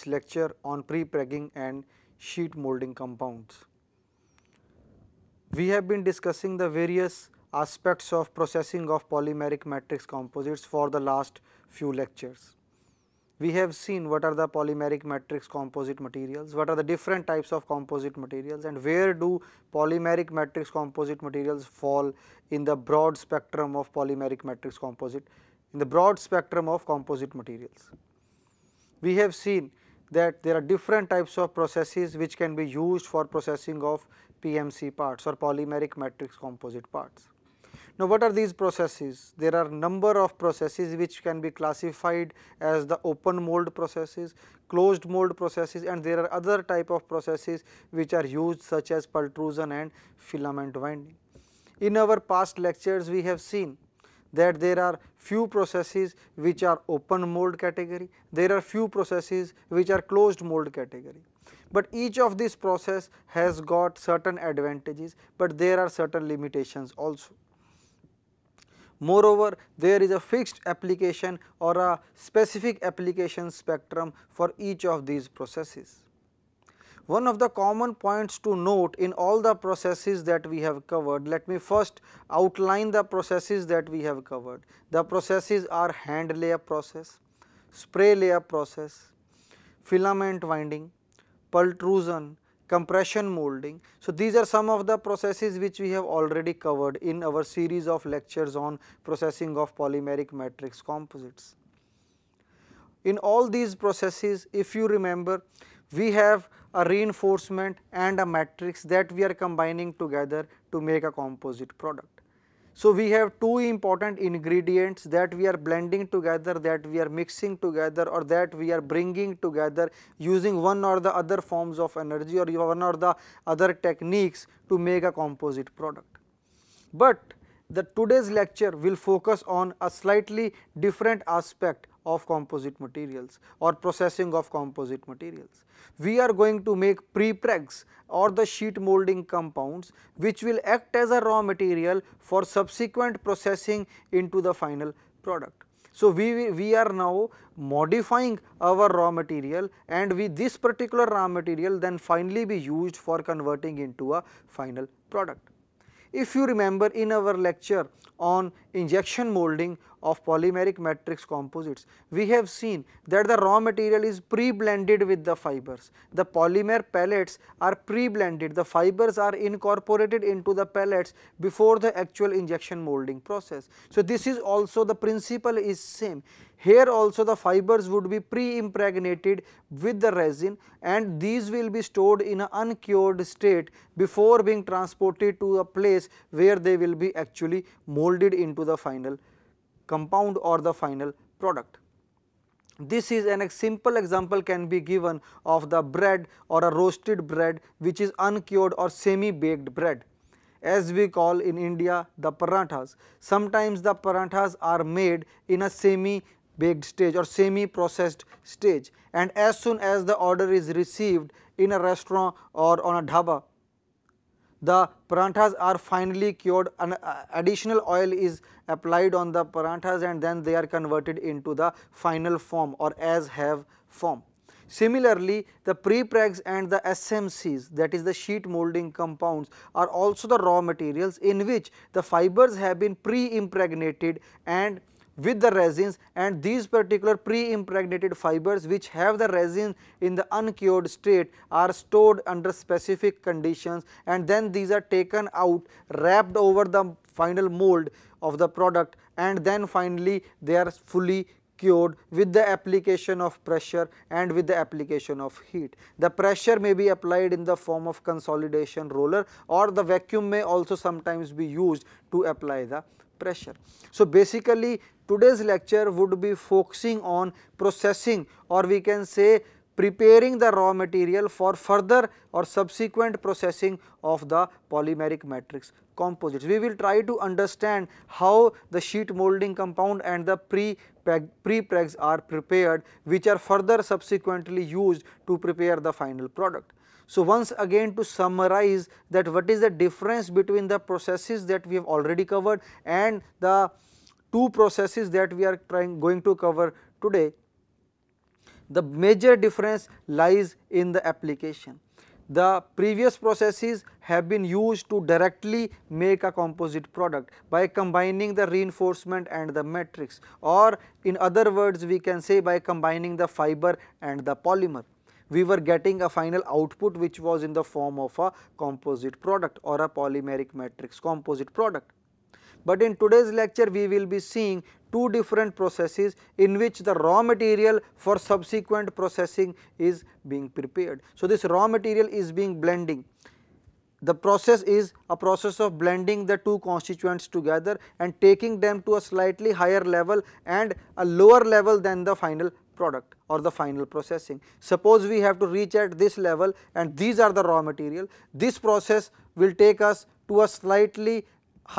this lecture on pre-pregging and sheet molding compounds. We have been discussing the various aspects of processing of polymeric matrix composites for the last few lectures. We have seen what are the polymeric matrix composite materials, what are the different types of composite materials and where do polymeric matrix composite materials fall in the broad spectrum of polymeric matrix composite, in the broad spectrum of composite materials. We have seen that there are different types of processes which can be used for processing of PMC parts or polymeric matrix composite parts. Now, what are these processes? There are number of processes which can be classified as the open mold processes, closed mold processes and there are other type of processes which are used such as pultrusion and filament winding. In our past lectures we have seen that there are few processes which are open mold category, there are few processes which are closed mold category. But each of these process has got certain advantages, but there are certain limitations also. Moreover, there is a fixed application or a specific application spectrum for each of these processes. One of the common points to note in all the processes that we have covered, let me first outline the processes that we have covered. The processes are hand layer process, spray layer process, filament winding, pultrusion, compression molding. So, these are some of the processes which we have already covered in our series of lectures on processing of polymeric matrix composites. In all these processes, if you remember, we have a reinforcement and a matrix that we are combining together to make a composite product. So, we have two important ingredients that we are blending together, that we are mixing together or that we are bringing together using one or the other forms of energy or one or the other techniques to make a composite product. But the today's lecture will focus on a slightly different aspect of composite materials or processing of composite materials. We are going to make prepregs or the sheet molding compounds which will act as a raw material for subsequent processing into the final product. So, we, we are now modifying our raw material and with this particular raw material then finally be used for converting into a final product. If you remember in our lecture on injection molding of polymeric matrix composites, we have seen that the raw material is pre-blended with the fibers. The polymer pellets are pre-blended, the fibers are incorporated into the pellets before the actual injection molding process. So, this is also the principle is same. Here also the fibers would be pre-impregnated with the resin and these will be stored in an uncured state before being transported to a place where they will be actually molded into the final compound or the final product. This is an simple example can be given of the bread or a roasted bread which is uncured or semi-baked bread as we call in India the paranthas. Sometimes the paranthas are made in a semi-baked stage or semi-processed stage and as soon as the order is received in a restaurant or on a dhaba the paranthas are finally cured an uh, additional oil is applied on the paranthas and then they are converted into the final form or as have form. Similarly, the prepregs and the SMCs that is the sheet molding compounds are also the raw materials in which the fibers have been pre-impregnated and with the resins and these particular pre-impregnated fibers which have the resin in the uncured state are stored under specific conditions and then these are taken out wrapped over the final mold of the product and then finally they are fully cured with the application of pressure and with the application of heat. The pressure may be applied in the form of consolidation roller or the vacuum may also sometimes be used to apply the pressure. So, basically today's lecture would be focusing on processing or we can say preparing the raw material for further or subsequent processing of the polymeric matrix composites. We will try to understand how the sheet molding compound and the pre-pregs are prepared which are further subsequently used to prepare the final product. So, once again to summarize that what is the difference between the processes that we have already covered and the two processes that we are trying going to cover today. The major difference lies in the application. The previous processes have been used to directly make a composite product by combining the reinforcement and the matrix or in other words we can say by combining the fiber and the polymer we were getting a final output which was in the form of a composite product or a polymeric matrix composite product. But in today's lecture we will be seeing two different processes in which the raw material for subsequent processing is being prepared. So, this raw material is being blending. The process is a process of blending the two constituents together and taking them to a slightly higher level and a lower level than the final product or the final processing. Suppose we have to reach at this level and these are the raw material, this process will take us to a slightly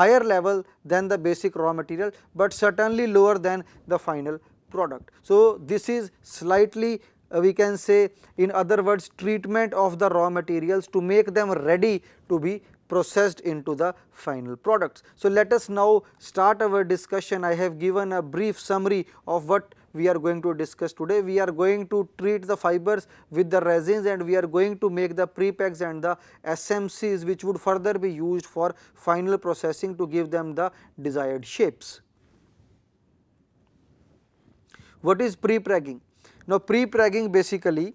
higher level than the basic raw material, but certainly lower than the final product. So, this is slightly uh, we can say in other words treatment of the raw materials to make them ready to be processed into the final products. So, let us now start our discussion. I have given a brief summary of what we are going to discuss today. We are going to treat the fibers with the resins and we are going to make the prepegs and the SMCs which would further be used for final processing to give them the desired shapes. What is prepregging? Now prepregging basically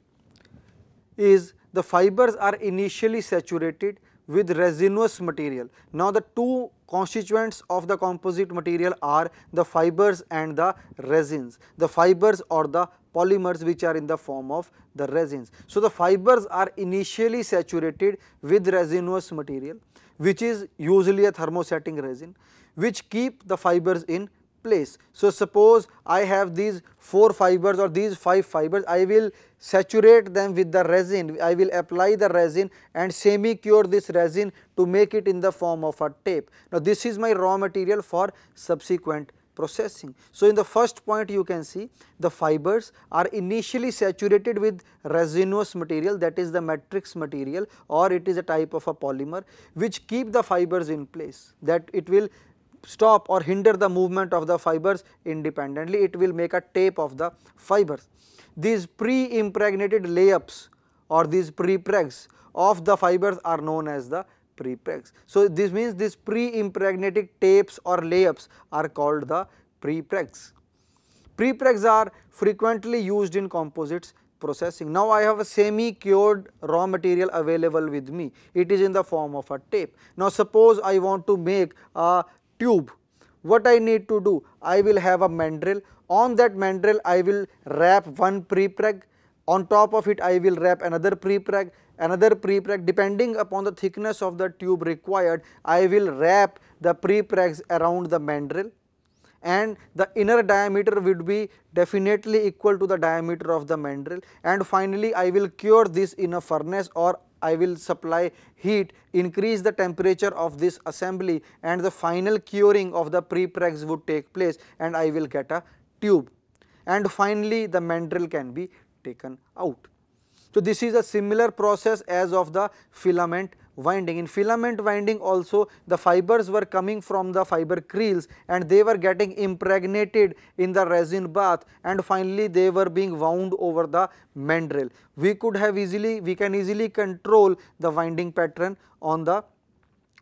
is the fibers are initially saturated with resinous material. Now the two constituents of the composite material are the fibers and the resins, the fibers or the polymers which are in the form of the resins. So the fibers are initially saturated with resinous material which is usually a thermosetting resin which keep the fibers in place. So, suppose I have these 4 fibers or these 5 fibers, I will saturate them with the resin, I will apply the resin and semi cure this resin to make it in the form of a tape. Now, this is my raw material for subsequent processing. So, in the first point you can see the fibers are initially saturated with resinous material that is the matrix material or it is a type of a polymer which keep the fibers in place that it will stop or hinder the movement of the fibers independently, it will make a tape of the fibers. These pre-impregnated layups or these prepregs of the fibers are known as the prepregs. So, this means these pre-impregnated tapes or layups are called the prepregs. Prepregs are frequently used in composites processing. Now, I have a semi cured raw material available with me, it is in the form of a tape. Now, suppose I want to make a tube, what I need to do? I will have a mandrel, on that mandrel I will wrap one prepreg, on top of it I will wrap another prepreg, another prepreg depending upon the thickness of the tube required I will wrap the prepregs around the mandrel and the inner diameter would be definitely equal to the diameter of the mandrel and finally I will cure this in a furnace or I will supply heat, increase the temperature of this assembly and the final curing of the prepregs would take place and I will get a tube. And finally, the mandrel can be taken out. So, this is a similar process as of the filament winding. In filament winding also the fibers were coming from the fiber creels and they were getting impregnated in the resin bath and finally they were being wound over the mandrel. We could have easily, we can easily control the winding pattern on the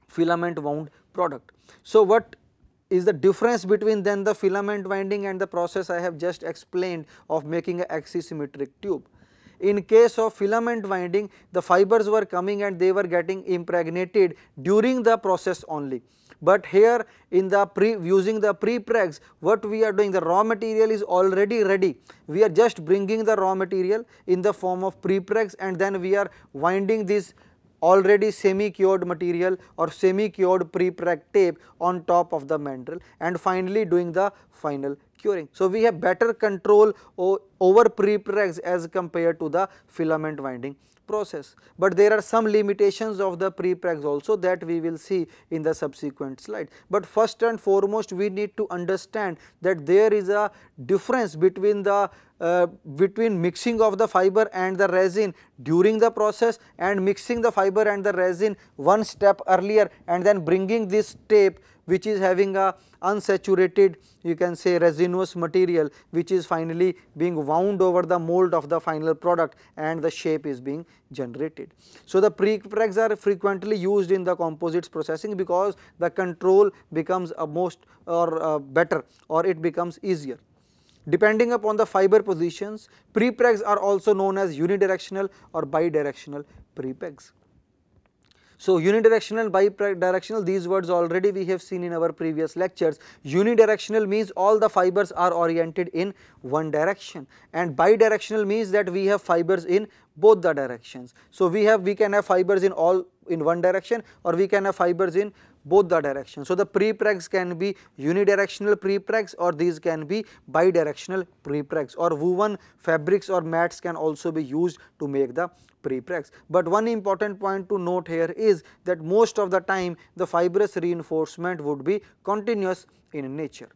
filament wound product. So, what is the difference between then the filament winding and the process I have just explained of making a axisymmetric tube. In case of filament winding, the fibers were coming and they were getting impregnated during the process only. But here in the pre using the prepregs, what we are doing the raw material is already ready. We are just bringing the raw material in the form of prepregs and then we are winding this already semi-cured material or semi-cured prepreg tape on top of the mandrel and finally doing the final curing. So, we have better control over prepregs as compared to the filament winding process. But there are some limitations of the prepregs also that we will see in the subsequent slide. But first and foremost we need to understand that there is a difference between the uh, between mixing of the fiber and the resin during the process and mixing the fiber and the resin one step earlier and then bringing this tape which is having a unsaturated you can say resinous material which is finally being wound over the mold of the final product and the shape is being generated. So, the prepregs are frequently used in the composites processing because the control becomes a most or uh, better or it becomes easier. Depending upon the fiber positions, prepregs are also known as unidirectional or bidirectional prepregs. So, unidirectional, bidirectional, these words already we have seen in our previous lectures. Unidirectional means all the fibers are oriented in one direction and bidirectional means that we have fibers in both the directions. So, we have, we can have fibers in all in one direction or we can have fibers in both the directions. So, the prepregs can be unidirectional prepregs or these can be bidirectional prepregs or woven fabrics or mats can also be used to make the prepregs. But one important point to note here is that most of the time the fibrous reinforcement would be continuous in nature.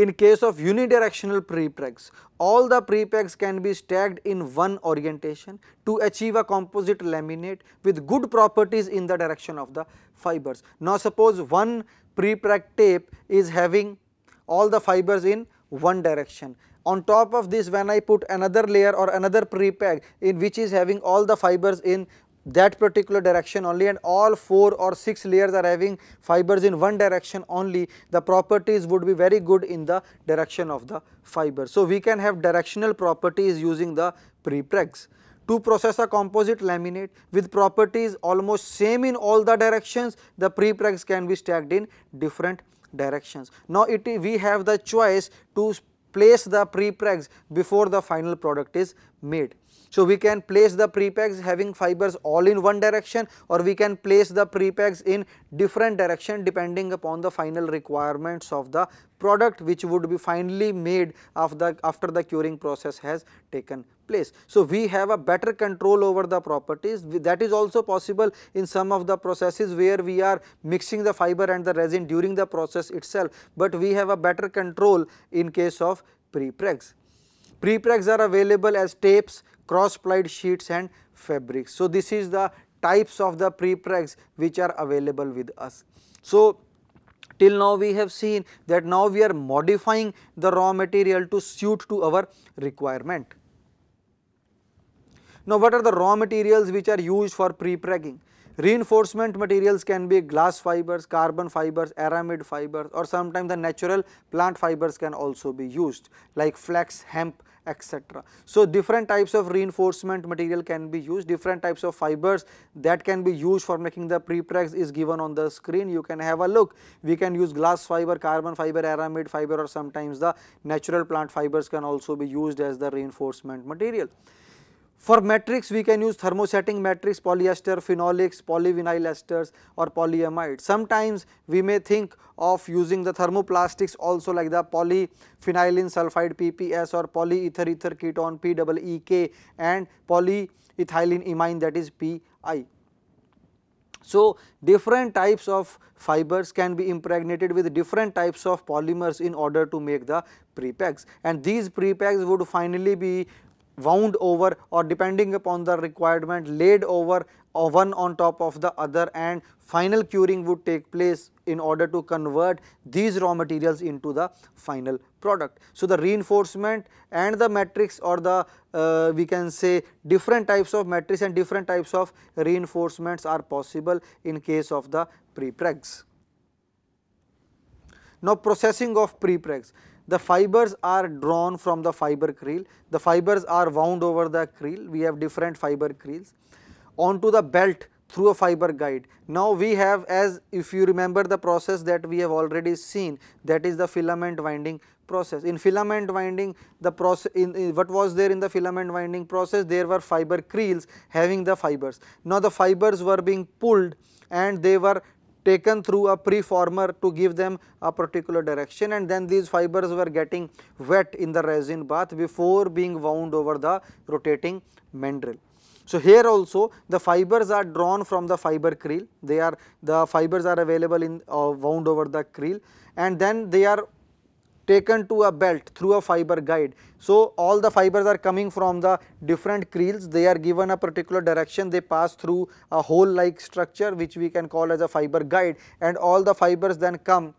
In case of unidirectional prepregs, all the prepregs can be stacked in one orientation to achieve a composite laminate with good properties in the direction of the fibers. Now suppose one prepreg tape is having all the fibers in one direction. On top of this when I put another layer or another prepreg in which is having all the fibers in that particular direction only and all 4 or 6 layers are having fibers in one direction only, the properties would be very good in the direction of the fiber. So, we can have directional properties using the prepregs. To process a composite laminate with properties almost same in all the directions, the prepregs can be stacked in different directions. Now, it we have the choice to place the prepregs before the final product is made. So, we can place the prepregs having fibers all in one direction or we can place the prepregs in different direction depending upon the final requirements of the product which would be finally made after, after the curing process has taken place. So, we have a better control over the properties that is also possible in some of the processes where we are mixing the fiber and the resin during the process itself, but we have a better control in case of prepregs. Prepregs are available as tapes, cross plied sheets and fabrics. So, this is the types of the prepregs which are available with us. So, till now we have seen that now we are modifying the raw material to suit to our requirement. Now what are the raw materials which are used for pre-precking? Reinforcement materials can be glass fibers, carbon fibers, aramid fibers or sometimes the natural plant fibers can also be used like flax, hemp etc. So, different types of reinforcement material can be used, different types of fibers that can be used for making the prepregs is given on the screen. You can have a look. We can use glass fiber, carbon fiber, aramid fiber or sometimes the natural plant fibers can also be used as the reinforcement material. For matrix, we can use thermosetting matrix, polyester, phenolics, polyvinyl esters or polyamide. Sometimes we may think of using the thermoplastics also like the polyphenylene sulfide PPS or polyether ether ketone PEEK and polyethylene imine that is PI. So, different types of fibers can be impregnated with different types of polymers in order to make the prepegs and these prepegs would finally be wound over or depending upon the requirement laid over or one on top of the other and final curing would take place in order to convert these raw materials into the final product. So, the reinforcement and the matrix or the uh, we can say different types of matrix and different types of reinforcements are possible in case of the prepregs. Now, processing of prepregs the fibers are drawn from the fiber creel, the fibers are wound over the creel, we have different fiber creels onto the belt through a fiber guide. Now we have as if you remember the process that we have already seen that is the filament winding process. In filament winding the process in, in, what was there in the filament winding process there were fiber creels having the fibers. Now the fibers were being pulled and they were taken through a preformer to give them a particular direction and then these fibers were getting wet in the resin bath before being wound over the rotating mandrel. So, here also the fibers are drawn from the fiber creel, they are the fibers are available in uh, wound over the creel and then they are taken to a belt through a fiber guide. So, all the fibers are coming from the different creels, they are given a particular direction, they pass through a hole like structure which we can call as a fiber guide and all the fibers then come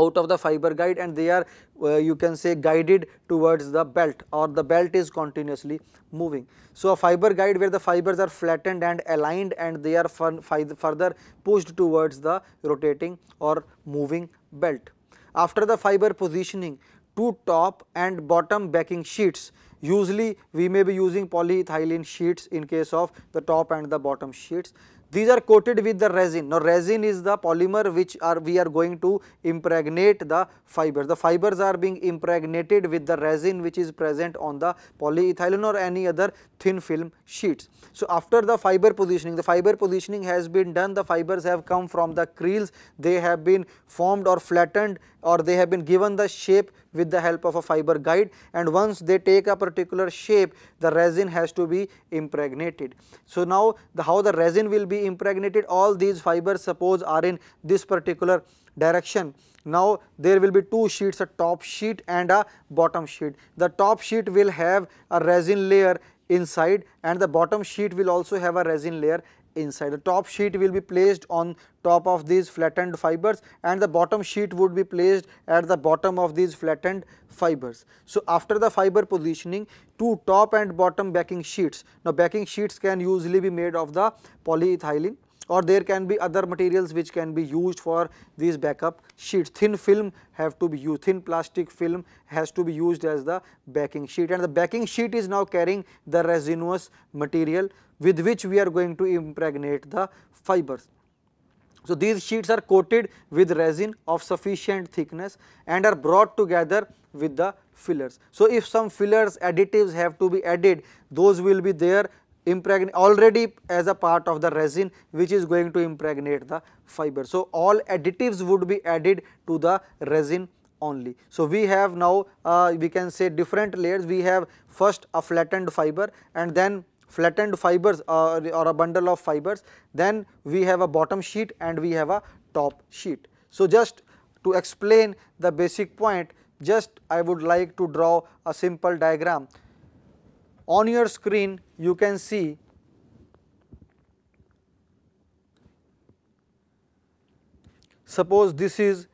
out of the fiber guide and they are uh, you can say guided towards the belt or the belt is continuously moving. So, a fiber guide where the fibers are flattened and aligned and they are further pushed towards the rotating or moving belt. After the fiber positioning, two top and bottom backing sheets. Usually we may be using polyethylene sheets in case of the top and the bottom sheets. These are coated with the resin. Now resin is the polymer which are we are going to impregnate the fibers. The fibers are being impregnated with the resin which is present on the polyethylene or any other thin film sheets. So after the fiber positioning, the fiber positioning has been done, the fibers have come from the creels, they have been formed or flattened or they have been given the shape with the help of a fiber guide and once they take a particular shape the resin has to be impregnated. So, now the how the resin will be impregnated all these fibers suppose are in this particular direction. Now, there will be two sheets a top sheet and a bottom sheet. The top sheet will have a resin layer inside and the bottom sheet will also have a resin layer inside. The top sheet will be placed on top of these flattened fibers and the bottom sheet would be placed at the bottom of these flattened fibers. So, after the fiber positioning two top and bottom backing sheets. Now, backing sheets can usually be made of the polyethylene or there can be other materials which can be used for these backup sheets. Thin film have to be used, thin plastic film has to be used as the backing sheet and the backing sheet is now carrying the resinous material with which we are going to impregnate the fibers. So, these sheets are coated with resin of sufficient thickness and are brought together with the fillers. So, if some fillers additives have to be added those will be there impregnate already as a part of the resin which is going to impregnate the fiber. So, all additives would be added to the resin only. So, we have now uh, we can say different layers we have first a flattened fiber and then flattened fibers uh, or a bundle of fibers then we have a bottom sheet and we have a top sheet. So, just to explain the basic point just I would like to draw a simple diagram on your screen you can see suppose this is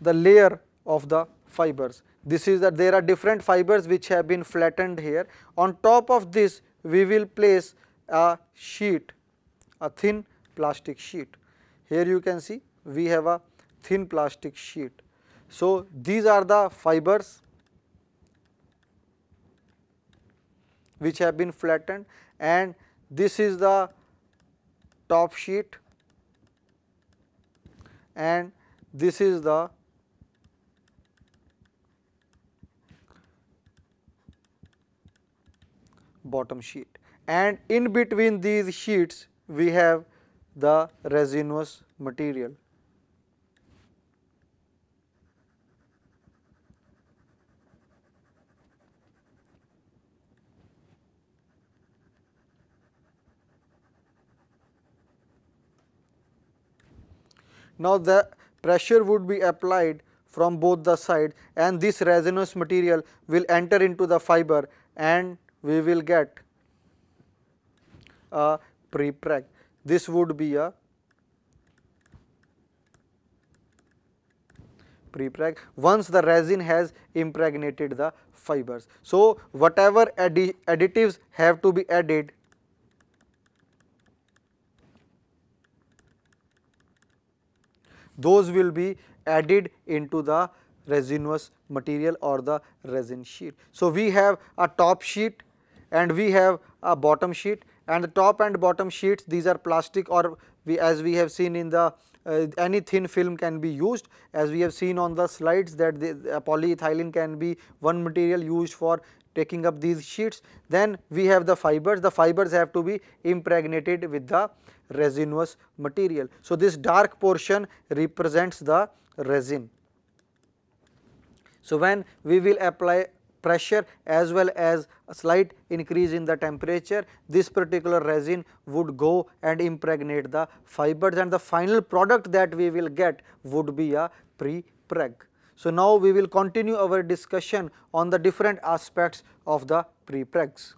the layer of the fibers. This is that there are different fibers which have been flattened here. On top of this we will place a sheet, a thin plastic sheet. Here you can see we have a thin plastic sheet. So, these are the fibers which have been flattened and this is the top sheet and this is the bottom sheet and in between these sheets we have the resinous material. Now, the pressure would be applied from both the side and this resinous material will enter into the fiber and we will get a prepreg. This would be a prepreg once the resin has impregnated the fibers. So, whatever addi additives have to be added those will be added into the resinous material or the resin sheet. So, we have a top sheet and we have a bottom sheet and the top and bottom sheets these are plastic or we as we have seen in the uh, any thin film can be used as we have seen on the slides that the uh, polyethylene can be one material used for taking up these sheets. Then we have the fibers, the fibers have to be impregnated with the resinous material. So, this dark portion represents the resin. So, when we will apply pressure as well as a slight increase in the temperature, this particular resin would go and impregnate the fibers and the final product that we will get would be a prepreg. So, now we will continue our discussion on the different aspects of the prepregs.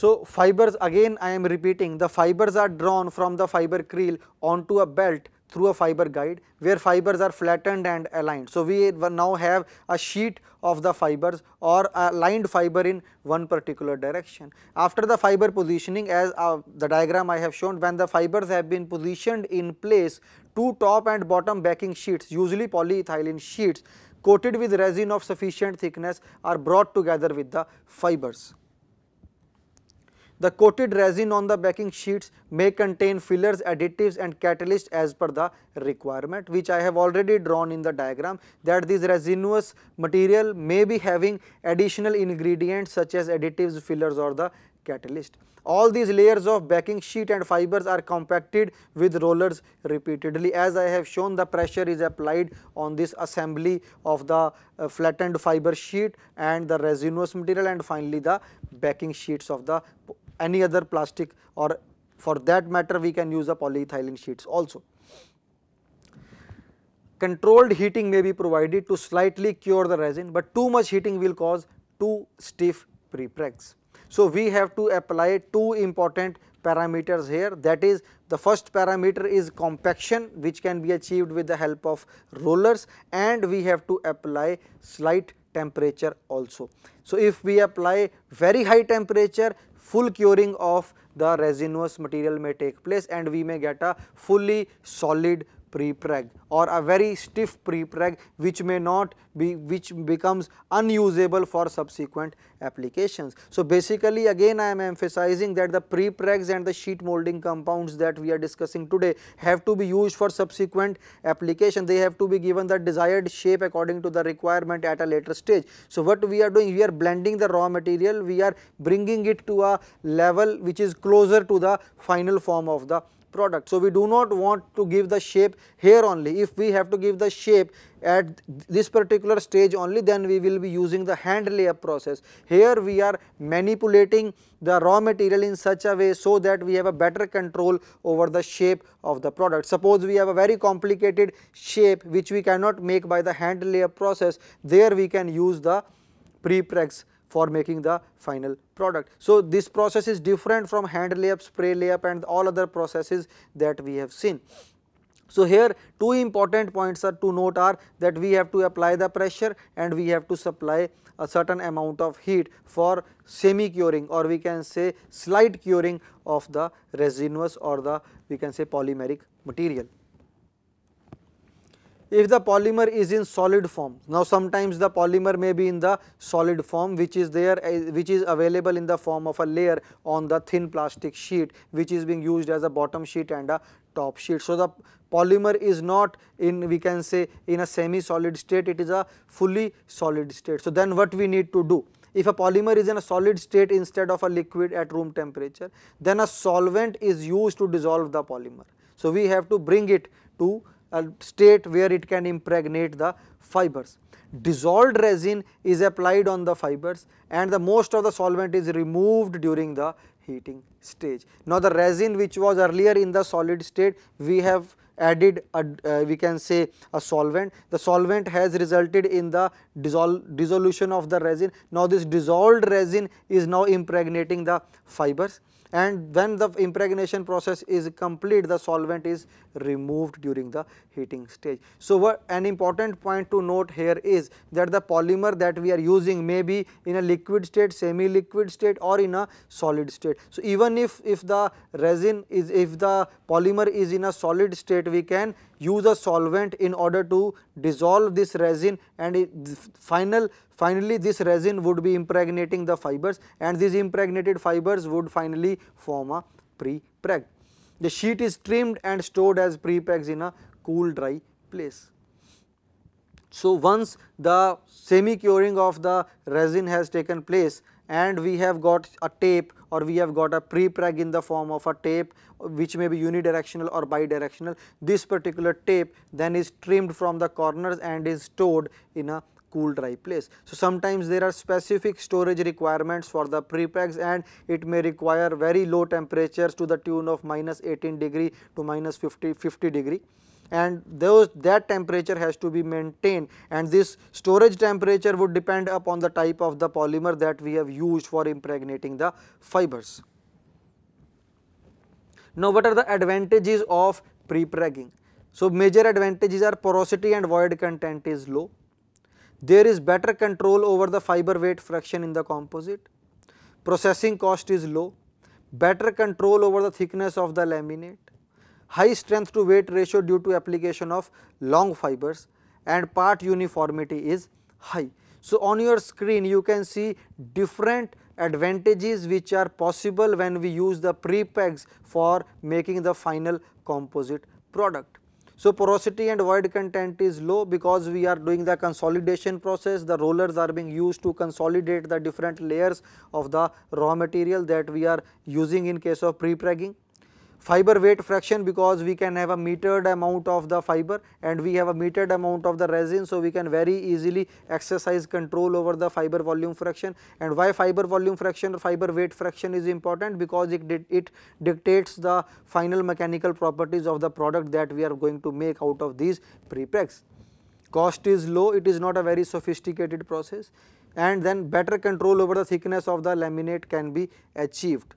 So, fibers again I am repeating the fibers are drawn from the fiber creel onto a belt through a fiber guide where fibers are flattened and aligned. So, we now have a sheet of the fibers or a lined fiber in one particular direction. After the fiber positioning as uh, the diagram I have shown when the fibers have been positioned in place two top and bottom backing sheets usually polyethylene sheets coated with resin of sufficient thickness are brought together with the fibers. The coated resin on the backing sheets may contain fillers, additives and catalysts as per the requirement which I have already drawn in the diagram that this resinous material may be having additional ingredients such as additives, fillers or the catalyst. All these layers of backing sheet and fibers are compacted with rollers repeatedly. As I have shown the pressure is applied on this assembly of the uh, flattened fiber sheet and the resinous material and finally the backing sheets of the any other plastic or for that matter we can use a polyethylene sheets also. Controlled heating may be provided to slightly cure the resin, but too much heating will cause too stiff prepregs. So, we have to apply two important parameters here that is the first parameter is compaction which can be achieved with the help of rollers and we have to apply slight temperature also. So, if we apply very high temperature full curing of the resinous material may take place and we may get a fully solid prepreg or a very stiff prepreg which may not be which becomes unusable for subsequent applications. So, basically again I am emphasizing that the prepregs and the sheet molding compounds that we are discussing today have to be used for subsequent application they have to be given the desired shape according to the requirement at a later stage. So, what we are doing we are blending the raw material we are bringing it to a level which is closer to the final form of the product. So, we do not want to give the shape here only. If we have to give the shape at this particular stage only then we will be using the hand layup process. Here we are manipulating the raw material in such a way so that we have a better control over the shape of the product. Suppose we have a very complicated shape which we cannot make by the hand layup process there we can use the prepregs for making the final product. So, this process is different from hand layup, spray layup and all other processes that we have seen. So, here two important points are to note are that we have to apply the pressure and we have to supply a certain amount of heat for semi curing or we can say slight curing of the resinous or the we can say polymeric material if the polymer is in solid form. Now sometimes the polymer may be in the solid form which is there eh, which is available in the form of a layer on the thin plastic sheet which is being used as a bottom sheet and a top sheet. So the polymer is not in we can say in a semi solid state it is a fully solid state. So then what we need to do? If a polymer is in a solid state instead of a liquid at room temperature then a solvent is used to dissolve the polymer. So we have to bring it to a state where it can impregnate the fibers. Dissolved resin is applied on the fibers and the most of the solvent is removed during the heating stage. Now, the resin which was earlier in the solid state we have added a, uh, we can say a solvent. The solvent has resulted in the dissol dissolution of the resin. Now, this dissolved resin is now impregnating the fibers and when the impregnation process is complete the solvent is removed during the heating stage. So, what an important point to note here is that the polymer that we are using may be in a liquid state, semi liquid state or in a solid state. So, even if, if the resin is if the polymer is in a solid state that we can use a solvent in order to dissolve this resin and final finally this resin would be impregnating the fibers and these impregnated fibers would finally form a prepreg. The sheet is trimmed and stored as prepregs in a cool dry place. So, once the semi curing of the resin has taken place and we have got a tape or we have got a prepreg in the form of a tape which may be unidirectional or bidirectional. This particular tape then is trimmed from the corners and is stored in a cool dry place. So, sometimes there are specific storage requirements for the prepregs and it may require very low temperatures to the tune of minus 18 degree to minus 50, 50 degree and those that temperature has to be maintained and this storage temperature would depend upon the type of the polymer that we have used for impregnating the fibers. Now what are the advantages of prepregging? So major advantages are porosity and void content is low. There is better control over the fiber weight fraction in the composite. Processing cost is low, better control over the thickness of the laminate high strength to weight ratio due to application of long fibers and part uniformity is high. So, on your screen you can see different advantages which are possible when we use the prepegs for making the final composite product. So, porosity and void content is low because we are doing the consolidation process, the rollers are being used to consolidate the different layers of the raw material that we are using in case of prepregging fiber weight fraction because we can have a metered amount of the fiber and we have a metered amount of the resin. So, we can very easily exercise control over the fiber volume fraction and why fiber volume fraction or fiber weight fraction is important because it, it dictates the final mechanical properties of the product that we are going to make out of these prepregs. Cost is low, it is not a very sophisticated process and then better control over the thickness of the laminate can be achieved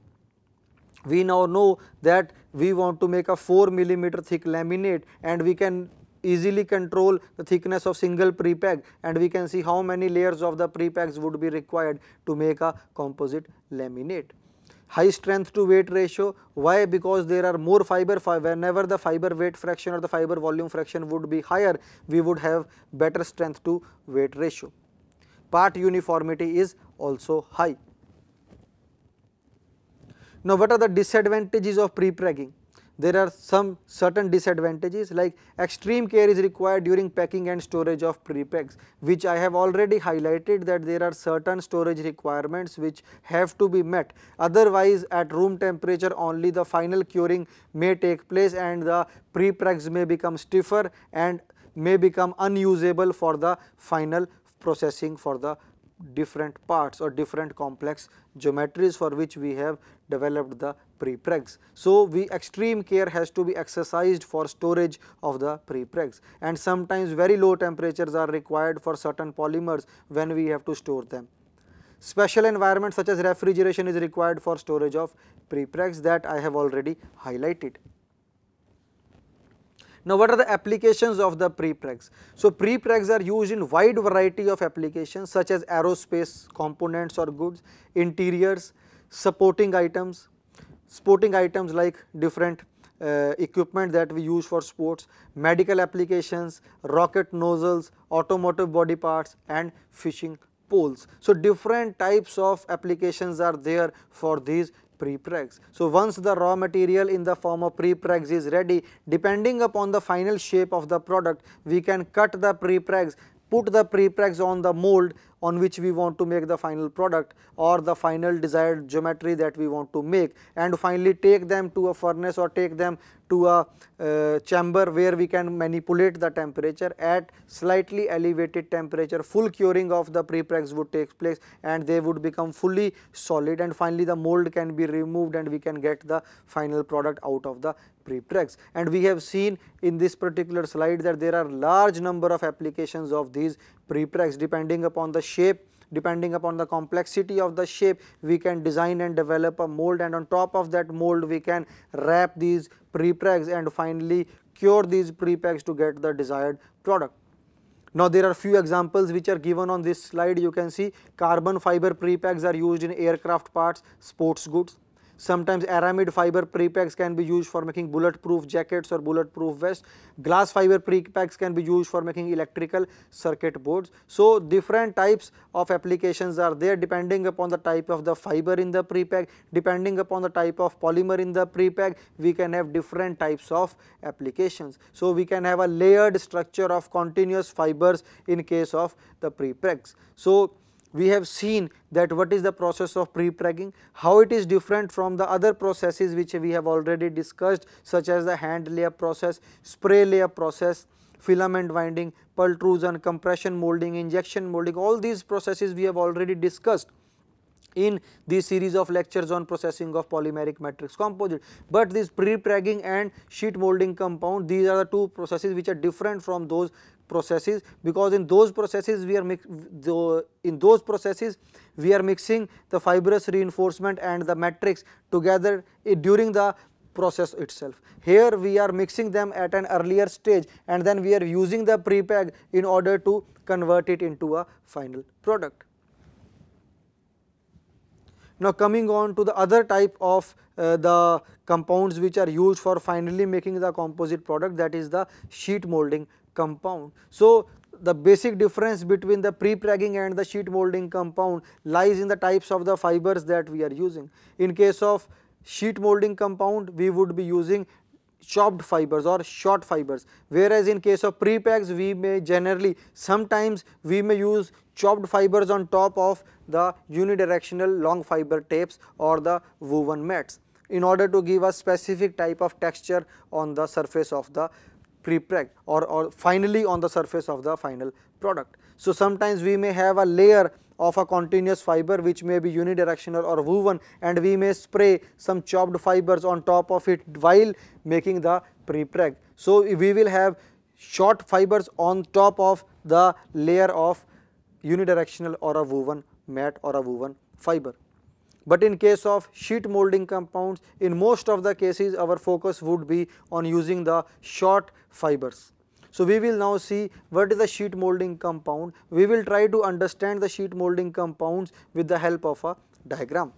we now know that we want to make a 4 millimeter thick laminate and we can easily control the thickness of single prepeg and we can see how many layers of the prepegs would be required to make a composite laminate. High strength to weight ratio, why? Because there are more fiber, whenever the fiber weight fraction or the fiber volume fraction would be higher, we would have better strength to weight ratio. Part uniformity is also high. Now, what are the disadvantages of pre-packing? There are some certain disadvantages like extreme care is required during packing and storage of pre which I have already highlighted that there are certain storage requirements which have to be met otherwise at room temperature only the final curing may take place and the pre may become stiffer and may become unusable for the final processing for the different parts or different complex geometries for which we have developed the prepregs. So, we extreme care has to be exercised for storage of the prepregs and sometimes very low temperatures are required for certain polymers when we have to store them. Special environment such as refrigeration is required for storage of prepregs that I have already highlighted. Now what are the applications of the prepregs? So prepregs are used in wide variety of applications such as aerospace components or goods, interiors, supporting items, sporting items like different uh, equipment that we use for sports, medical applications, rocket nozzles, automotive body parts and fishing poles. So different types of applications are there for these prepregs. So, once the raw material in the form of prepregs is ready, depending upon the final shape of the product, we can cut the prepregs, put the prepregs on the mold on which we want to make the final product or the final desired geometry that we want to make and finally take them to a furnace or take them to a uh, chamber where we can manipulate the temperature at slightly elevated temperature full curing of the prepregs would take place and they would become fully solid and finally the mold can be removed and we can get the final product out of the prepregs and we have seen in this particular slide that there are large number of applications of these prepregs depending upon the shape depending upon the complexity of the shape we can design and develop a mold and on top of that mold we can wrap these prepregs and finally cure these prepregs to get the desired product. Now there are few examples which are given on this slide you can see carbon fiber prepregs are used in aircraft parts, sports goods. Sometimes aramid fiber prepacks can be used for making bulletproof jackets or bulletproof vests. Glass fiber prepacks can be used for making electrical circuit boards. So, different types of applications are there depending upon the type of the fiber in the prepack, depending upon the type of polymer in the prepack, we can have different types of applications. So, we can have a layered structure of continuous fibers in case of the prepacks. So, we have seen that what is the process of pre-pregging, how it is different from the other processes which we have already discussed such as the hand layer process, spray layer process, filament winding, pultrusion, compression molding, injection molding, all these processes we have already discussed in the series of lectures on processing of polymeric matrix composite. But this pre-pregging and sheet molding compound, these are the two processes which are different from those processes because in those processes we are mix, in those processes we are mixing the fibrous reinforcement and the matrix together eh, during the process itself. Here we are mixing them at an earlier stage and then we are using the prepeg in order to convert it into a final product. Now coming on to the other type of uh, the compounds which are used for finally making the composite product that is the sheet molding compound. So, the basic difference between the pre-pragging and the sheet molding compound lies in the types of the fibers that we are using. In case of sheet molding compound, we would be using chopped fibers or short fibers, whereas in case of pre-packs, we may generally sometimes we may use chopped fibers on top of the unidirectional long fiber tapes or the woven mats in order to give a specific type of texture on the surface of the pre or, or finally on the surface of the final product. So, sometimes we may have a layer of a continuous fiber which may be unidirectional or woven and we may spray some chopped fibers on top of it while making the prepreg. So, we will have short fibers on top of the layer of unidirectional or a woven mat or a woven fiber. But in case of sheet molding compounds, in most of the cases our focus would be on using the short fibers. So, we will now see what is a sheet molding compound. We will try to understand the sheet molding compounds with the help of a diagram.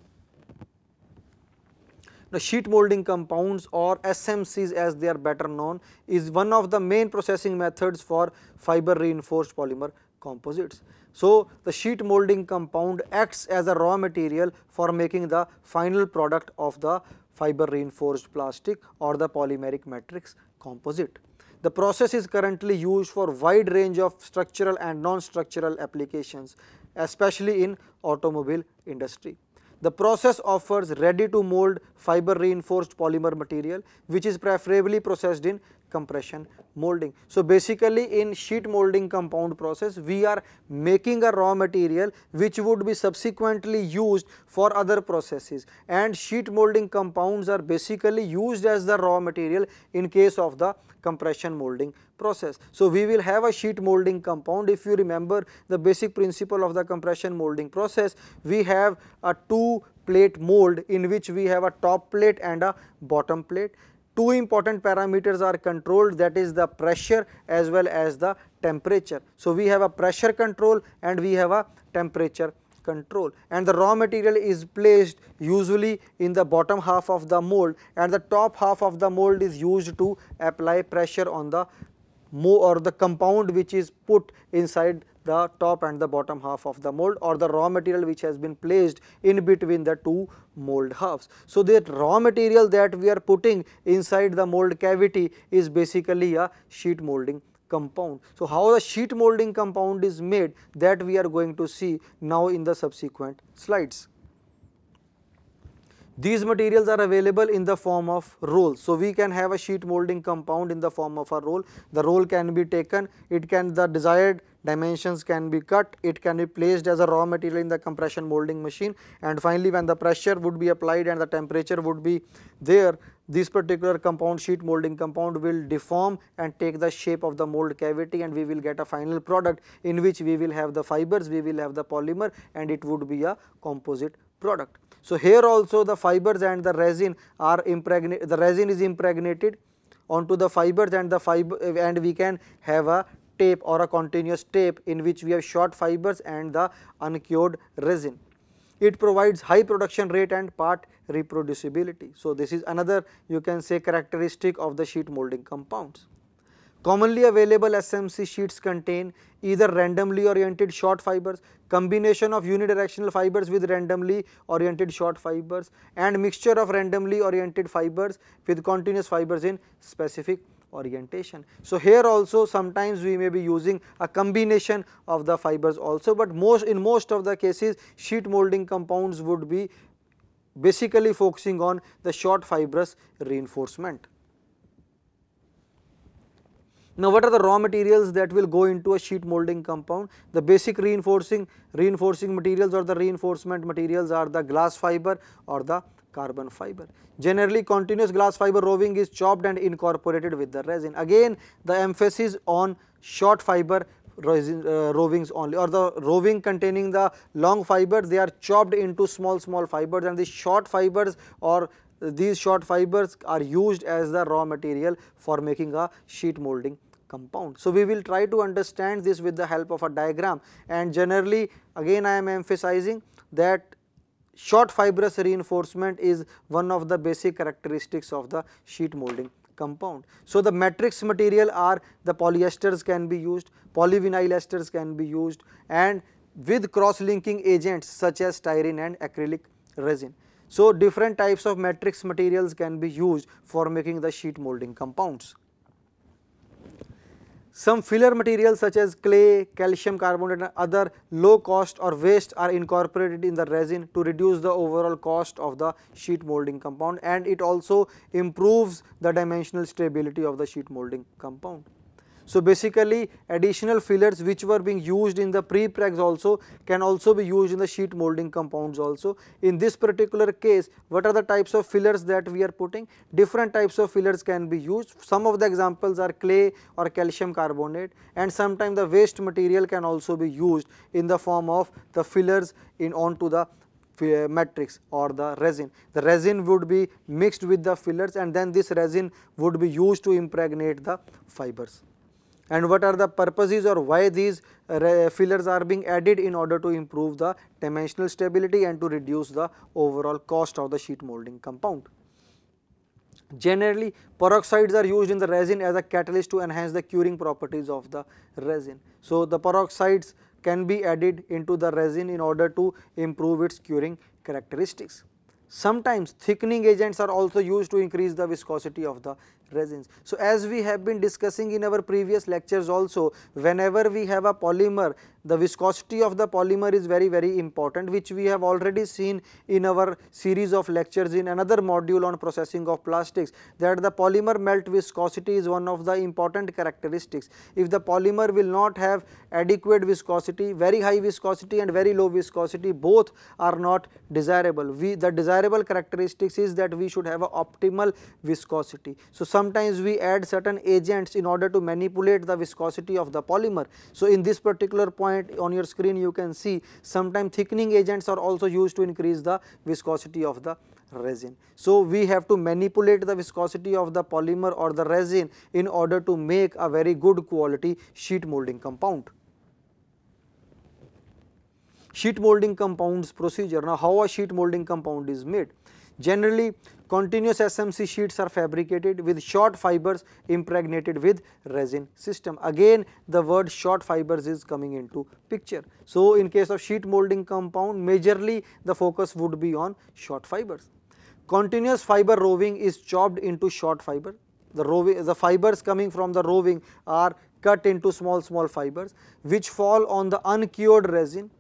The sheet molding compounds or SMCs as they are better known is one of the main processing methods for fiber reinforced polymer composites. So, the sheet molding compound acts as a raw material for making the final product of the fiber reinforced plastic or the polymeric matrix composite. The process is currently used for wide range of structural and non-structural applications especially in automobile industry. The process offers ready to mold fiber reinforced polymer material which is preferably processed in compression molding. So basically in sheet molding compound process we are making a raw material which would be subsequently used for other processes and sheet molding compounds are basically used as the raw material in case of the compression molding process. So we will have a sheet molding compound if you remember the basic principle of the compression molding process we have a two plate mold in which we have a top plate and a bottom plate two important parameters are controlled that is the pressure as well as the temperature. So, we have a pressure control and we have a temperature control and the raw material is placed usually in the bottom half of the mold and the top half of the mold is used to apply pressure on the or the compound which is put inside the top and the bottom half of the mold or the raw material which has been placed in between the two mold halves. So, the raw material that we are putting inside the mold cavity is basically a sheet molding compound. So, how the sheet molding compound is made that we are going to see now in the subsequent slides. These materials are available in the form of rolls. So, we can have a sheet molding compound in the form of a roll. The roll can be taken, it can the desired dimensions can be cut, it can be placed as a raw material in the compression molding machine and finally when the pressure would be applied and the temperature would be there, this particular compound sheet molding compound will deform and take the shape of the mold cavity and we will get a final product in which we will have the fibers, we will have the polymer and it would be a composite product. So, here also the fibers and the resin are impregnated, the resin is impregnated onto the fibers and the fiber and we can have a tape or a continuous tape in which we have short fibers and the uncured resin. It provides high production rate and part reproducibility. So, this is another you can say characteristic of the sheet molding compounds. Commonly available SMC sheets contain either randomly oriented short fibers, combination of unidirectional fibers with randomly oriented short fibers and mixture of randomly oriented fibers with continuous fibers in specific orientation. So, here also sometimes we may be using a combination of the fibers also, but most in most of the cases sheet molding compounds would be basically focusing on the short fibrous reinforcement. Now, what are the raw materials that will go into a sheet molding compound? The basic reinforcing reinforcing materials or the reinforcement materials are the glass fiber or the carbon fiber. Generally continuous glass fiber roving is chopped and incorporated with the resin. Again the emphasis on short fiber resin, uh, rovings only or the roving containing the long fiber they are chopped into small small fibers and the short fibers or these short fibers are used as the raw material for making a sheet molding compound. So, we will try to understand this with the help of a diagram and generally again I am emphasizing that short fibrous reinforcement is one of the basic characteristics of the sheet molding compound. So, the matrix material are the polyesters can be used, polyvinyl esters can be used and with cross linking agents such as styrene and acrylic resin. So, different types of matrix materials can be used for making the sheet molding compounds. Some filler materials such as clay, calcium carbonate and other low cost or waste are incorporated in the resin to reduce the overall cost of the sheet molding compound and it also improves the dimensional stability of the sheet molding compound. So basically additional fillers which were being used in the pre-pregs also can also be used in the sheet molding compounds also. In this particular case what are the types of fillers that we are putting? Different types of fillers can be used. Some of the examples are clay or calcium carbonate and sometimes the waste material can also be used in the form of the fillers in onto the uh, matrix or the resin. The resin would be mixed with the fillers and then this resin would be used to impregnate the fibers and what are the purposes or why these uh, fillers are being added in order to improve the dimensional stability and to reduce the overall cost of the sheet molding compound. Generally peroxides are used in the resin as a catalyst to enhance the curing properties of the resin. So, the peroxides can be added into the resin in order to improve its curing characteristics. Sometimes thickening agents are also used to increase the viscosity of the resins. So, as we have been discussing in our previous lectures also, whenever we have a polymer, the viscosity of the polymer is very very important which we have already seen in our series of lectures in another module on processing of plastics that the polymer melt viscosity is one of the important characteristics. If the polymer will not have adequate viscosity, very high viscosity and very low viscosity both are not desirable. We the desirable characteristics is that we should have an optimal viscosity. So, some sometimes we add certain agents in order to manipulate the viscosity of the polymer. So, in this particular point on your screen you can see sometimes thickening agents are also used to increase the viscosity of the resin. So, we have to manipulate the viscosity of the polymer or the resin in order to make a very good quality sheet molding compound sheet molding compounds procedure. Now, how a sheet molding compound is made? Generally continuous SMC sheets are fabricated with short fibers impregnated with resin system. Again the word short fibers is coming into picture. So in case of sheet molding compound majorly the focus would be on short fibers. Continuous fiber roving is chopped into short fiber. The, roving, the fibers coming from the roving are cut into small small fibers which fall on the uncured resin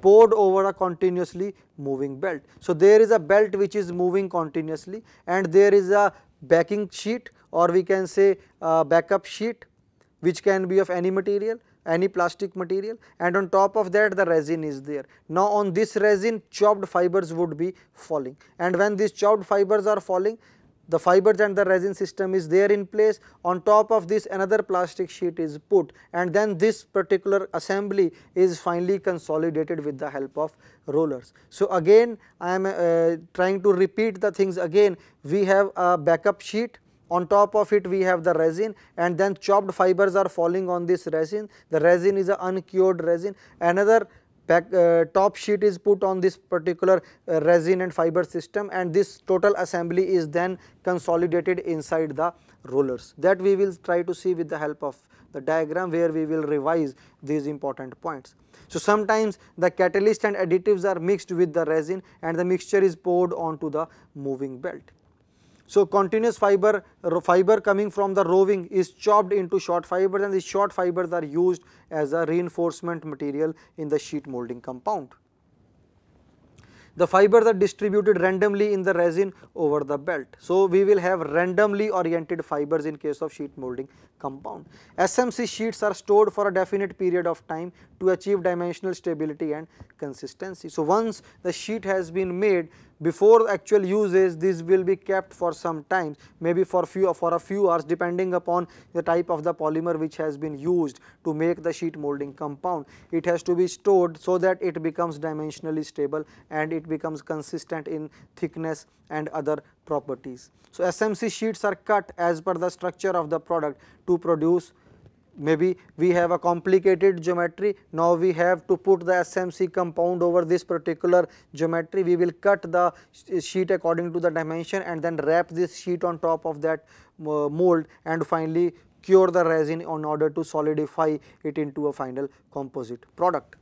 poured over a continuously moving belt. So, there is a belt which is moving continuously and there is a backing sheet or we can say backup sheet which can be of any material any plastic material and on top of that the resin is there. Now on this resin chopped fibers would be falling and when these chopped fibers are falling the fibers and the resin system is there in place on top of this another plastic sheet is put and then this particular assembly is finally consolidated with the help of rollers. So, again I am uh, trying to repeat the things again we have a backup sheet on top of it we have the resin and then chopped fibers are falling on this resin the resin is an uncured resin another Back, uh, top sheet is put on this particular uh, resin and fiber system and this total assembly is then consolidated inside the rollers that we will try to see with the help of the diagram where we will revise these important points. So, sometimes the catalyst and additives are mixed with the resin and the mixture is poured onto the moving belt. So, continuous fiber, fiber coming from the roving is chopped into short fibers and these short fibers are used as a reinforcement material in the sheet molding compound. The fibers are distributed randomly in the resin over the belt. So, we will have randomly oriented fibers in case of sheet molding compound. SMC sheets are stored for a definite period of time to achieve dimensional stability and consistency. So, once the sheet has been made, before actual usage this will be kept for some time maybe for few for a few hours depending upon the type of the polymer which has been used to make the sheet molding compound it has to be stored so that it becomes dimensionally stable and it becomes consistent in thickness and other properties so smc sheets are cut as per the structure of the product to produce maybe we have a complicated geometry now we have to put the SMC compound over this particular geometry we will cut the sheet according to the dimension and then wrap this sheet on top of that uh, mold and finally cure the resin in order to solidify it into a final composite product.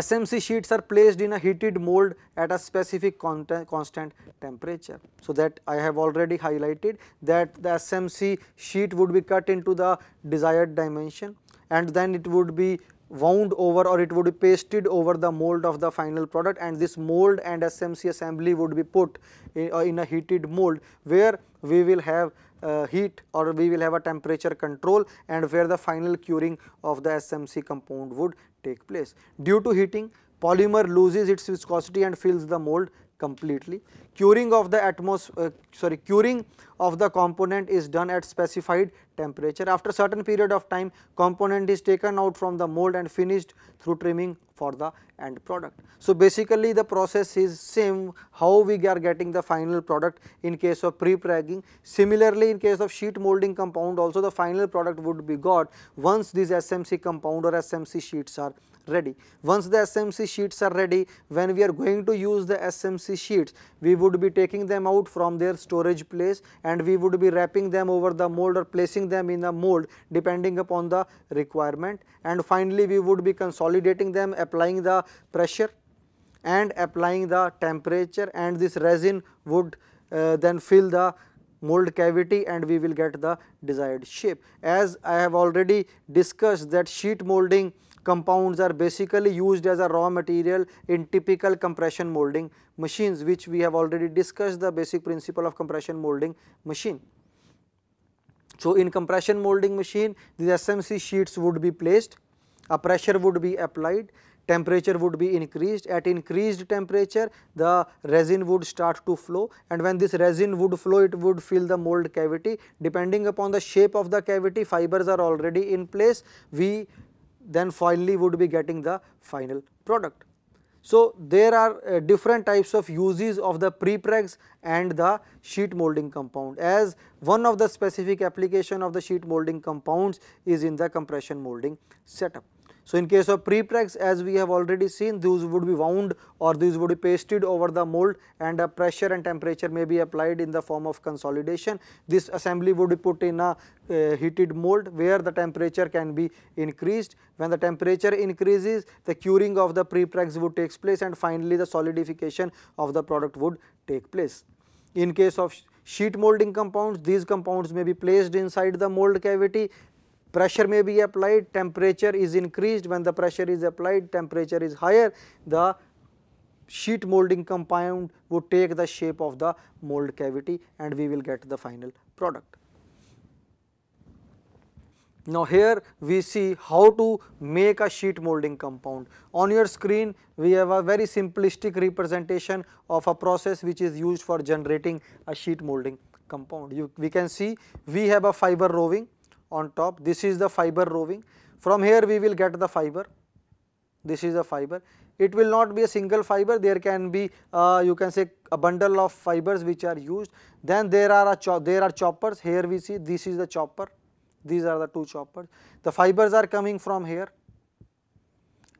SMC sheets are placed in a heated mold at a specific constant temperature. So, that I have already highlighted that the SMC sheet would be cut into the desired dimension and then it would be wound over or it would be pasted over the mold of the final product and this mold and SMC assembly would be put uh, in, a heated mold where we will have uh, heat or we will have a temperature control and where the final curing of the SMC compound would take place. Due to heating, polymer loses its viscosity and fills the mold completely. Curing of the atmosphere. uh, sorry curing of the component is done at specified temperature. After certain period of time component is taken out from the mold and finished through trimming for the end product. So, basically the process is same how we are getting the final product in case of pre-pragging. Similarly, in case of sheet molding compound also the final product would be got once these SMC compound or SMC sheets are ready. Once the SMC sheets are ready, when we are going to use the SMC sheets, we would be taking them out from their storage place and we would be wrapping them over the mold or placing them in a mold depending upon the requirement. And finally, we would be consolidating them, applying the pressure and applying the temperature and this resin would uh, then fill the mold cavity and we will get the desired shape. As I have already discussed that sheet molding compounds are basically used as a raw material in typical compression molding machines which we have already discussed the basic principle of compression molding machine. So, in compression molding machine these SMC sheets would be placed, a pressure would be applied, temperature would be increased. At increased temperature, the resin would start to flow and when this resin would flow, it would fill the mold cavity. Depending upon the shape of the cavity, fibers are already in place. We then finally would be getting the final product. So, there are uh, different types of uses of the prepregs and the sheet molding compound as one of the specific application of the sheet molding compounds is in the compression molding setup. So, in case of prepregs as we have already seen these would be wound or these would be pasted over the mold and a pressure and temperature may be applied in the form of consolidation. This assembly would be put in a uh, heated mold where the temperature can be increased. When the temperature increases the curing of the prepregs would take place and finally, the solidification of the product would take place. In case of sheet molding compounds, these compounds may be placed inside the mold cavity pressure may be applied, temperature is increased, when the pressure is applied, temperature is higher, the sheet molding compound would take the shape of the mold cavity and we will get the final product. Now, here we see how to make a sheet molding compound. On your screen, we have a very simplistic representation of a process which is used for generating a sheet molding compound. You, we can see we have a fiber roving on top. This is the fiber roving. From here we will get the fiber. This is the fiber. It will not be a single fiber. There can be uh, you can say a bundle of fibers which are used. Then there are there are choppers. Here we see this is the chopper. These are the two choppers. The fibers are coming from here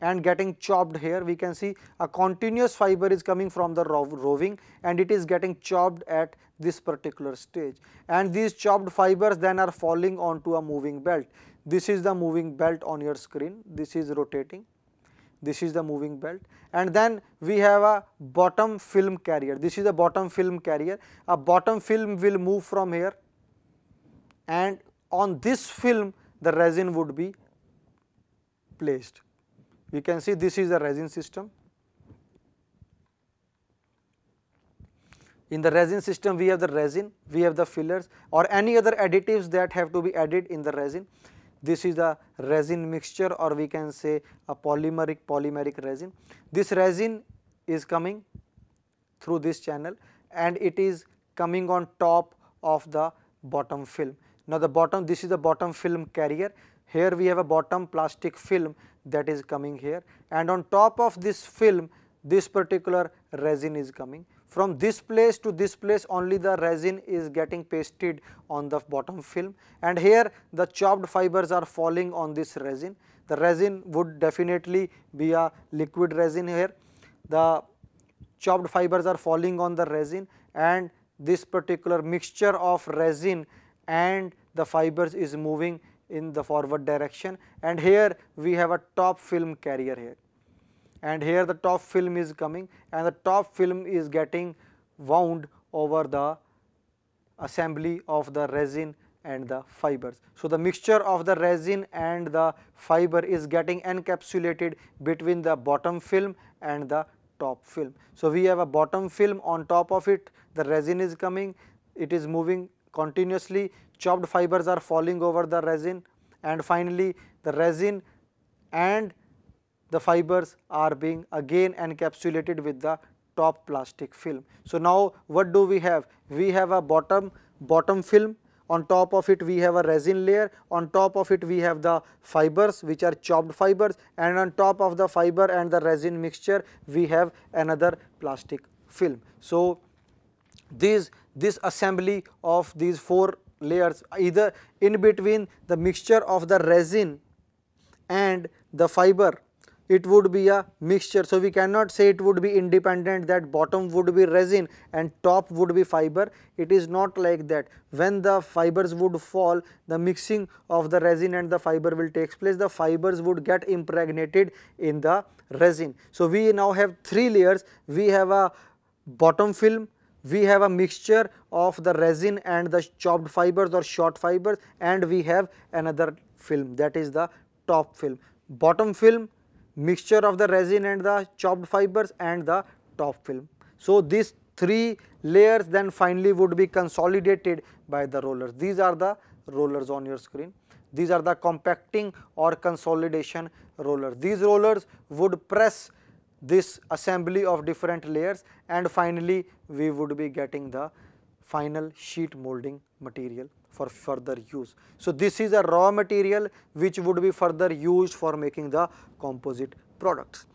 and getting chopped here. We can see a continuous fiber is coming from the roving and it is getting chopped at this particular stage. And these chopped fibers then are falling onto a moving belt. This is the moving belt on your screen, this is rotating, this is the moving belt and then we have a bottom film carrier. This is the bottom film carrier, a bottom film will move from here and on this film the resin would be placed. We can see this is the resin system. In the resin system we have the resin, we have the fillers or any other additives that have to be added in the resin. This is the resin mixture or we can say a polymeric polymeric resin. This resin is coming through this channel and it is coming on top of the bottom film. Now, the bottom this is the bottom film carrier here we have a bottom plastic film that is coming here and on top of this film this particular resin is coming. From this place to this place only the resin is getting pasted on the bottom film and here the chopped fibers are falling on this resin. The resin would definitely be a liquid resin here. The chopped fibers are falling on the resin and this particular mixture of resin and the fibers is moving in the forward direction and here we have a top film carrier here and here the top film is coming and the top film is getting wound over the assembly of the resin and the fibers. So, the mixture of the resin and the fiber is getting encapsulated between the bottom film and the top film. So, we have a bottom film on top of it the resin is coming it is moving continuously chopped fibers are falling over the resin and finally the resin and the fibers are being again encapsulated with the top plastic film. So, now what do we have? We have a bottom bottom film on top of it we have a resin layer, on top of it we have the fibers which are chopped fibers and on top of the fiber and the resin mixture we have another plastic film. So, this this assembly of these four layers either in between the mixture of the resin and the fiber it would be a mixture. So, we cannot say it would be independent that bottom would be resin and top would be fiber. It is not like that. When the fibers would fall, the mixing of the resin and the fiber will take place. The fibers would get impregnated in the resin. So, we now have three layers. We have a bottom film, we have a mixture of the resin and the chopped fibers or short fibers and we have another film that is the top film. Bottom film mixture of the resin and the chopped fibers and the top film. So, these three layers then finally would be consolidated by the rollers. These are the rollers on your screen. These are the compacting or consolidation rollers. These rollers would press this assembly of different layers and finally we would be getting the final sheet molding material for further use. So, this is a raw material which would be further used for making the composite products.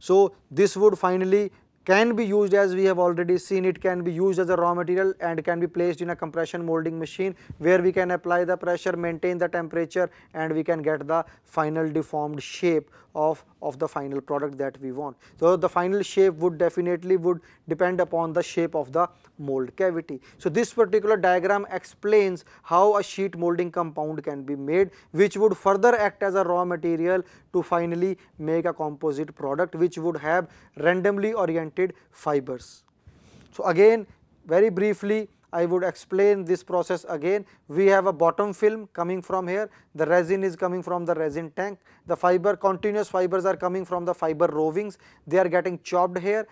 So, this would finally can be used as we have already seen it can be used as a raw material and can be placed in a compression molding machine where we can apply the pressure maintain the temperature and we can get the final deformed shape of of the final product that we want. So, the final shape would definitely would depend upon the shape of the mold cavity. So, this particular diagram explains how a sheet molding compound can be made which would further act as a raw material to finally make a composite product which would have randomly oriented fibers. So, again very briefly I would explain this process again. We have a bottom film coming from here, the resin is coming from the resin tank, the fiber continuous fibers are coming from the fiber rovings, they are getting chopped here.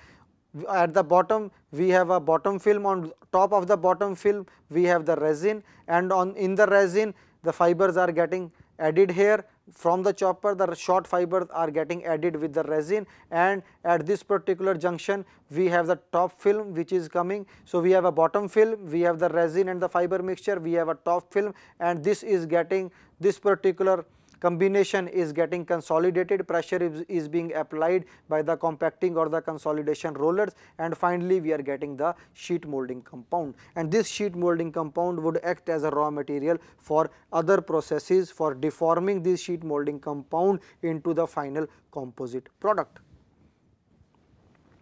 At the bottom we have a bottom film on top of the bottom film we have the resin and on in the resin the fibers are getting added here from the chopper the short fibers are getting added with the resin and at this particular junction we have the top film which is coming. So, we have a bottom film, we have the resin and the fiber mixture, we have a top film and this is getting this particular combination is getting consolidated, pressure is, is being applied by the compacting or the consolidation rollers and finally we are getting the sheet molding compound. And this sheet molding compound would act as a raw material for other processes for deforming this sheet molding compound into the final composite product.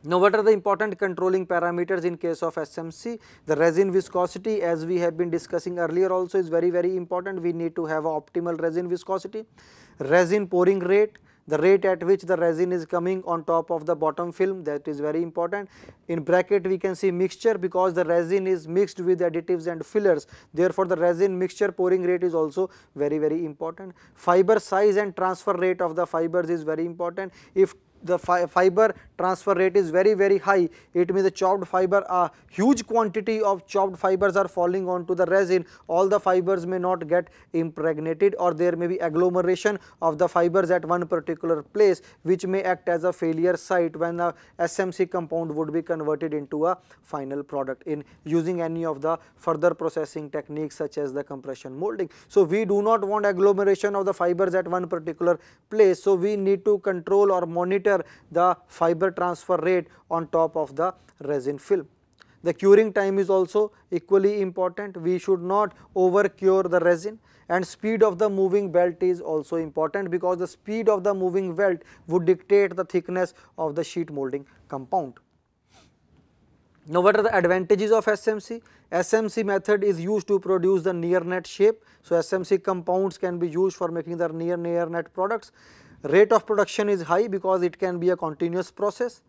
Now, what are the important controlling parameters in case of SMC? The resin viscosity as we have been discussing earlier also is very very important. We need to have optimal resin viscosity, resin pouring rate, the rate at which the resin is coming on top of the bottom film that is very important. In bracket we can see mixture because the resin is mixed with additives and fillers. Therefore, the resin mixture pouring rate is also very very important. Fiber size and transfer rate of the fibers is very important. If the fi fiber transfer rate is very very high it means the chopped fiber a uh, huge quantity of chopped fibers are falling onto the resin all the fibers may not get impregnated or there may be agglomeration of the fibers at one particular place which may act as a failure site when a SMC compound would be converted into a final product in using any of the further processing techniques such as the compression molding. So, we do not want agglomeration of the fibers at one particular place. So, we need to control or monitor the fiber transfer rate on top of the resin film. The curing time is also equally important. We should not over cure the resin and speed of the moving belt is also important because the speed of the moving belt would dictate the thickness of the sheet molding compound. Now, what are the advantages of SMC? SMC method is used to produce the near net shape. So, SMC compounds can be used for making the near near net products. Rate of production is high because it can be a continuous process.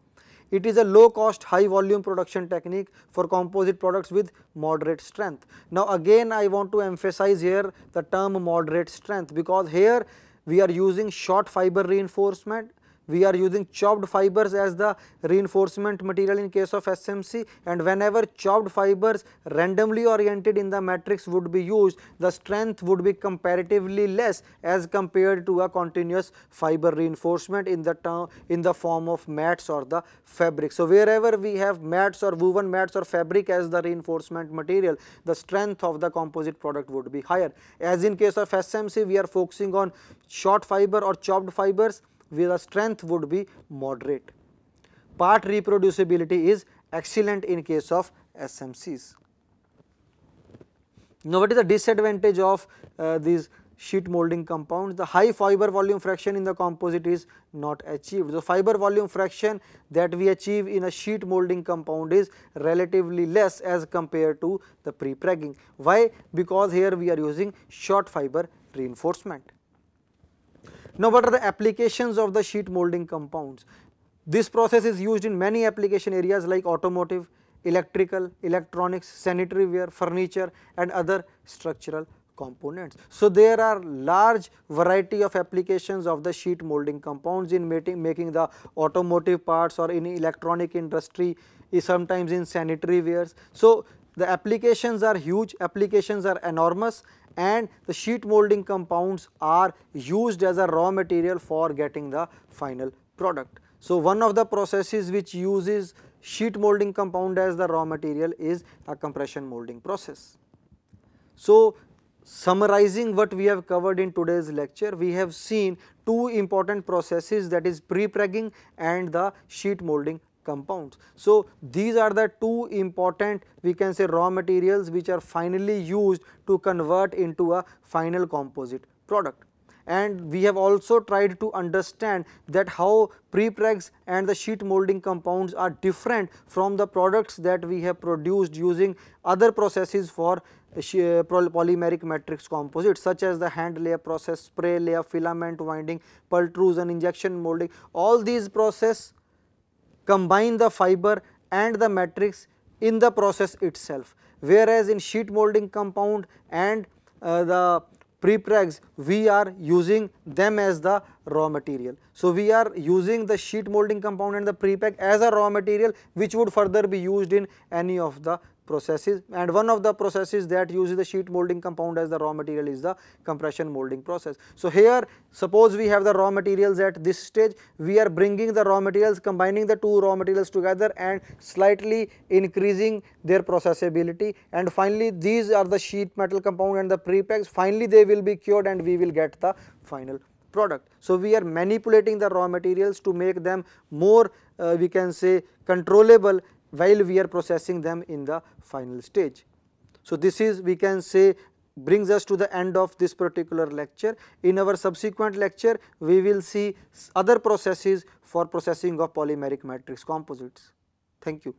It is a low cost high volume production technique for composite products with moderate strength. Now again I want to emphasize here the term moderate strength because here we are using short fiber reinforcement we are using chopped fibers as the reinforcement material in case of SMC and whenever chopped fibers randomly oriented in the matrix would be used, the strength would be comparatively less as compared to a continuous fiber reinforcement in the term, in the form of mats or the fabric. So, wherever we have mats or woven mats or fabric as the reinforcement material, the strength of the composite product would be higher. As in case of SMC, we are focusing on short fiber or chopped fibers where the strength would be moderate. Part reproducibility is excellent in case of SMCs. Now, what is the disadvantage of uh, these sheet molding compounds? The high fiber volume fraction in the composite is not achieved. The fiber volume fraction that we achieve in a sheet molding compound is relatively less as compared to the pre Why? Because here we are using short fiber reinforcement. Now, what are the applications of the sheet molding compounds? This process is used in many application areas like automotive, electrical, electronics, sanitary ware, furniture and other structural components. So, there are large variety of applications of the sheet molding compounds in making the automotive parts or in electronic industry, eh, sometimes in sanitary wares. So, the applications are huge, applications are enormous and the sheet molding compounds are used as a raw material for getting the final product. So, one of the processes which uses sheet molding compound as the raw material is a compression molding process. So, summarizing what we have covered in today's lecture, we have seen two important processes that is pre-pregging and the sheet molding compounds. So, these are the two important we can say raw materials which are finally used to convert into a final composite product. And we have also tried to understand that how prepregs and the sheet molding compounds are different from the products that we have produced using other processes for uh, uh, polymeric matrix composites such as the hand layer process, spray layer, filament winding, pultrusion, injection molding. All these process combine the fiber and the matrix in the process itself. Whereas in sheet molding compound and uh, the prepregs we are using them as the raw material. So, we are using the sheet molding compound and the prepreg as a raw material which would further be used in any of the processes and one of the processes that uses the sheet molding compound as the raw material is the compression molding process. So, here suppose we have the raw materials at this stage, we are bringing the raw materials combining the two raw materials together and slightly increasing their processability and finally, these are the sheet metal compound and the prepacks finally they will be cured and we will get the final product. So, we are manipulating the raw materials to make them more uh, we can say controllable while we are processing them in the final stage. So, this is we can say brings us to the end of this particular lecture. In our subsequent lecture, we will see other processes for processing of polymeric matrix composites. Thank you.